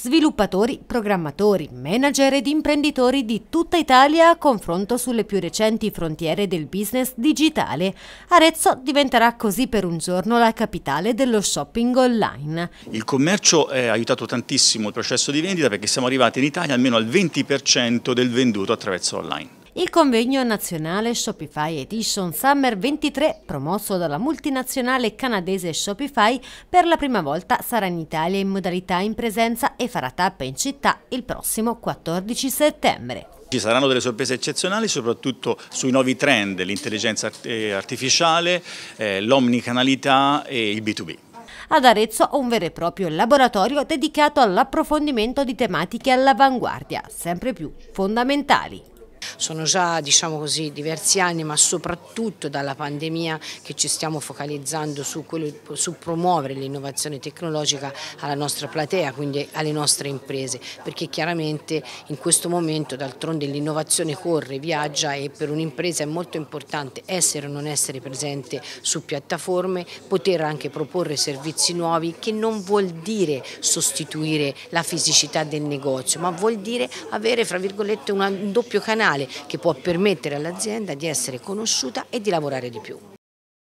sviluppatori, programmatori, manager ed imprenditori di tutta Italia a confronto sulle più recenti frontiere del business digitale. Arezzo diventerà così per un giorno la capitale dello shopping online. Il commercio ha aiutato tantissimo il processo di vendita perché siamo arrivati in Italia almeno al 20% del venduto attraverso online. Il convegno nazionale Shopify Edition Summer 23, promosso dalla multinazionale canadese Shopify, per la prima volta sarà in Italia in modalità in presenza e farà tappa in città il prossimo 14 settembre. Ci saranno delle sorprese eccezionali soprattutto sui nuovi trend, l'intelligenza eh, artificiale, eh, l'omnicanalità e il B2B. Ad Arezzo un vero e proprio laboratorio dedicato all'approfondimento di tematiche all'avanguardia, sempre più fondamentali sono già diciamo così, diversi anni ma soprattutto dalla pandemia che ci stiamo focalizzando su, quello, su promuovere l'innovazione tecnologica alla nostra platea, quindi alle nostre imprese, perché chiaramente in questo momento d'altronde l'innovazione corre, viaggia e per un'impresa è molto importante essere o non essere presente su piattaforme, poter anche proporre servizi nuovi che non vuol dire sostituire la fisicità del negozio, ma vuol dire avere fra virgolette un doppio canale tale che può permettere all'azienda di essere conosciuta e di lavorare di più.